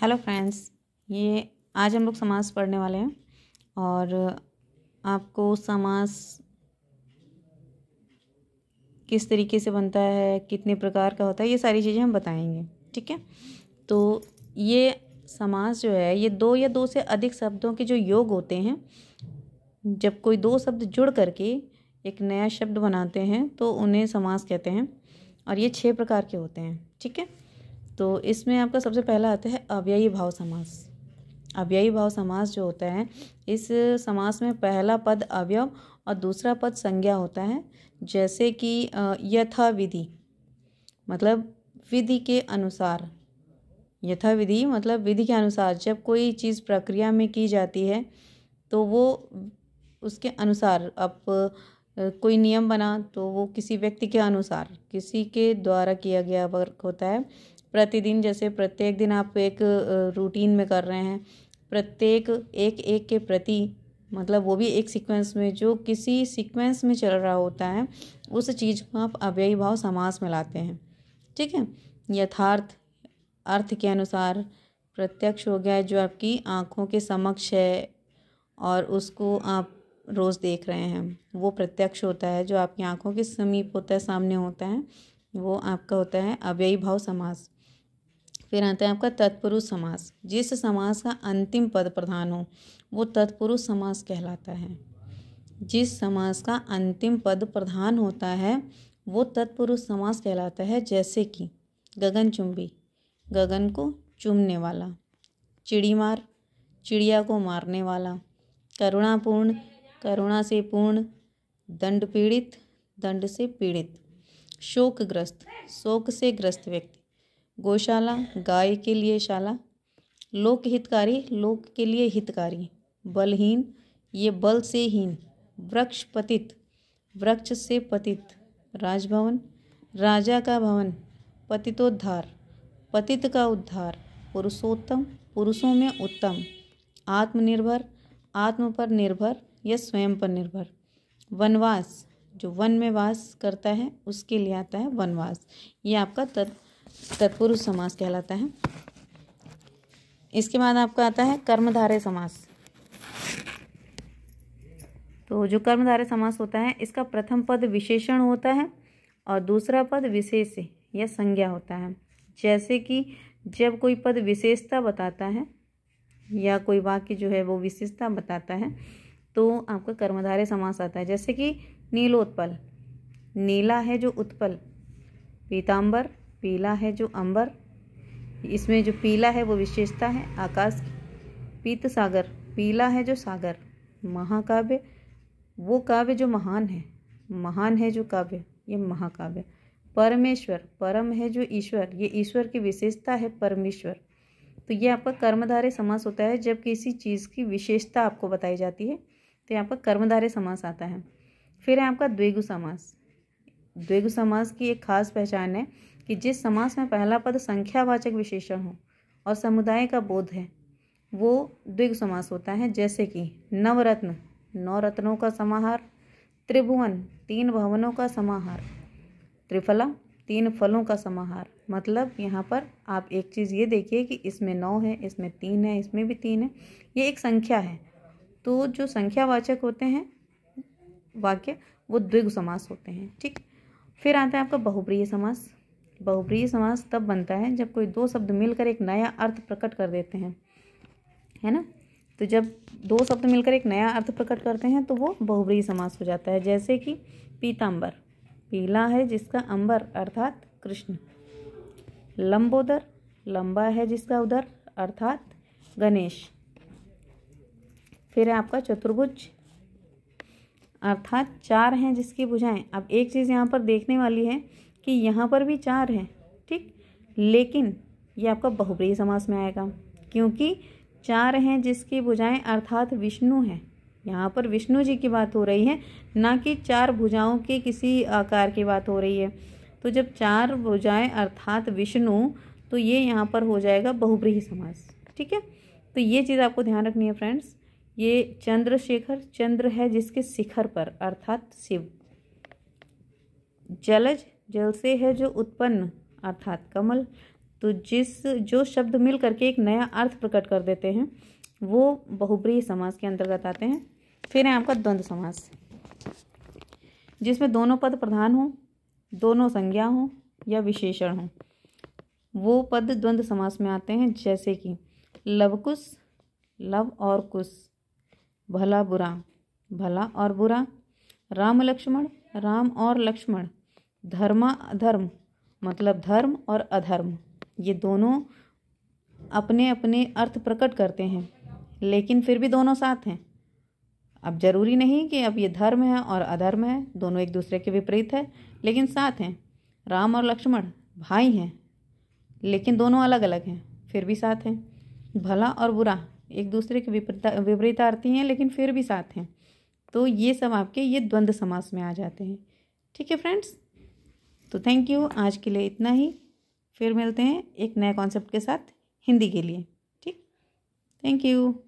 hello friends ये आज हम लोग समास पढ़ने वाले हैं और आपको समास किस तरीके से बनता है कितने प्रकार का होता है ये सारी चीज़ें हम बताएंगे ठीक है तो ये समास जो है ये दो या दो से अधिक शब्दों के जो योग होते हैं जब कोई दो शब्द जुड़ करके एक नया शब्द बनाते हैं तो उन्हें समास कहते हैं और ये छः प्रकार के होते हैं ठीक है तो इसमें आपका सबसे पहला आता है अव्ययी भाव समास अव्ययी भाव समास जो होता है इस समास में पहला पद अवयव और दूसरा पद संज्ञा होता है जैसे कि यथा विधि मतलब विधि के अनुसार यथा विधि मतलब विधि के अनुसार जब कोई चीज़ प्रक्रिया में की जाती है तो वो उसके अनुसार अब कोई नियम बना तो वो किसी व्यक्ति के अनुसार किसी के द्वारा किया गया वर्क होता है प्रतिदिन जैसे प्रत्येक दिन आप एक रूटीन में कर रहे हैं प्रत्येक एक एक के प्रति मतलब वो भी एक सीक्वेंस में जो किसी सीक्वेंस में चल रहा होता है उस चीज़ को आप अव्ययी भाव समास में लाते हैं ठीक है यथार्थ अर्थ के अनुसार प्रत्यक्ष हो गया है जो आपकी आँखों के समक्ष है और उसको आप रोज़ देख रहे हैं वो प्रत्यक्ष होता है जो आपकी आँखों के समीप होता है सामने होता है वो आपका होता है अव्ययी भाव समास फिर आता है आपका तत्पुरुष समास जिस समास का अंतिम पद प्रधान हो वो तत्पुरुष समास कहलाता है जिस समास का अंतिम पद प्रधान होता है वो तत्पुरुष समास कहलाता है जैसे कि गगन चुंबी गगन को चुमने वाला चिड़ी मार चिड़िया को मारने वाला करुणापूर्ण करुणा से पूर्ण दंड पीड़ित दंड से पीड़ित शोकग्रस्त शोक से ग्रस्त व्यक्ति गौशाला गाय के लिए शाला लोक हितकारी लोक के लिए हितकारी बलहीन ये बल से हीन वृक्ष पतित वृक्ष से पतित राजभवन राजा का भवन पतितोद्धार पतित का उद्धार पुरुषोत्तम पुरुषों में उत्तम आत्मनिर्भर आत्म पर निर्भर या स्वयं पर निर्भर वनवास जो वन में वास करता है उसके लिए आता है वनवास ये आपका तत्व तत्पुरुष समास कहलाता है इसके बाद आपका आता है कर्मधारय समास तो जो कर्मधारय समास होता है इसका प्रथम पद विशेषण होता है और दूसरा पद विशेष या संज्ञा होता है जैसे कि जब कोई पद विशेषता बताता है या कोई वाक्य जो है वो विशेषता बताता है तो आपका कर्मधारय समास आता है जैसे कि नीलोत्पल नीला है जो उत्पल पीताम्बर पीला है जो अंबर इसमें जो पीला है वो विशेषता है आकाश की पीत सागर पीला है जो सागर महाकाव्य वो काव्य जो महान है महान है जो काव्य ये महाकाव्य परमेश्वर परम है जो ईश्वर ये ईश्वर की विशेषता है परमेश्वर तो ये आपका कर्मधारय समास होता है जब किसी चीज़ की विशेषता आपको बताई जाती है तो यहाँ पर कर्मधारय समास आता है फिर है आपका द्वेगु समास द्वेगु समास की एक खास पहचान है कि जिस समास में पहला पद संख्यावाचक विशेषण हो और समुदाय का बोध है वो द्विग समास होता है जैसे कि नवरत्न नौ रत्नों का समाहार त्रिभुवन तीन भवनों का समाहार त्रिफला तीन फलों का समाहार मतलब यहाँ पर आप एक चीज़ ये देखिए कि इसमें नौ है इसमें तीन है इसमें भी तीन है ये एक संख्या है तो जो संख्यावाचक होते हैं वाक्य वो द्विग समास होते हैं ठीक फिर आता है आपका बहुप्रिय समास बहुप्रिय समास तब बनता है जब कोई दो शब्द मिलकर एक नया अर्थ प्रकट कर देते हैं है ना तो जब दो शब्द मिलकर एक नया अर्थ प्रकट करते हैं तो वो बहुप्रिय समास हो जाता है जैसे कि पीताम्बर पीला है जिसका अंबर अर्थात कृष्ण लंबोदर लंबा है जिसका उदर अर्थात गणेश फिर है आपका चतुर्भुज अर्थात चार हैं जिसकी भुजाएं अब एक चीज़ यहाँ पर देखने वाली है कि यहाँ पर भी चार है ठीक लेकिन ये आपका बहुप्रिय समास में आएगा क्योंकि चार हैं जिसकी भुजाएं अर्थात विष्णु हैं यहाँ पर विष्णु जी की बात हो रही है ना कि चार भुजाओं के किसी आकार की बात हो रही है तो जब चार भुजाएं अर्थात विष्णु तो ये यहाँ पर हो जाएगा बहुब्रीही समास ठीक है तो ये चीज़ आपको ध्यान रखनी है फ्रेंड्स ये चंद्रशेखर चंद्र है जिसके शिखर पर अर्थात शिव जलज जल से है जो उत्पन्न अर्थात कमल तो जिस जो शब्द मिल करके एक नया अर्थ प्रकट कर देते हैं वो बहुप्रिय समास के अंतर्गत आते हैं फिर है आपका द्वंद्व समास जिसमें दोनों पद प्रधान हों दोनों संज्ञा हों या विशेषण हों वो पद द्वंद्व समास में आते हैं जैसे कि लवकुश लव और कुश भला बुरा भला और बुरा राम लक्ष्मण राम और लक्ष्मण धर्मा अधर्म मतलब धर्म और अधर्म ये दोनों अपने अपने अर्थ प्रकट करते हैं लेकिन फिर भी दोनों साथ हैं अब जरूरी नहीं कि अब ये धर्म है और अधर्म है दोनों एक दूसरे के विपरीत है लेकिन साथ हैं राम और लक्ष्मण भाई हैं लेकिन दोनों अलग अलग हैं फिर भी साथ हैं भला और बुरा एक दूसरे के विपरीत विपरीतार्थी हैं लेकिन फिर भी साथ हैं तो ये सब आपके ये द्वंद्व समास में आ जाते हैं ठीक है फ्रेंड्स तो थैंक यू आज के लिए इतना ही फिर मिलते हैं एक नए कॉन्सेप्ट के साथ हिंदी के लिए ठीक थैंक यू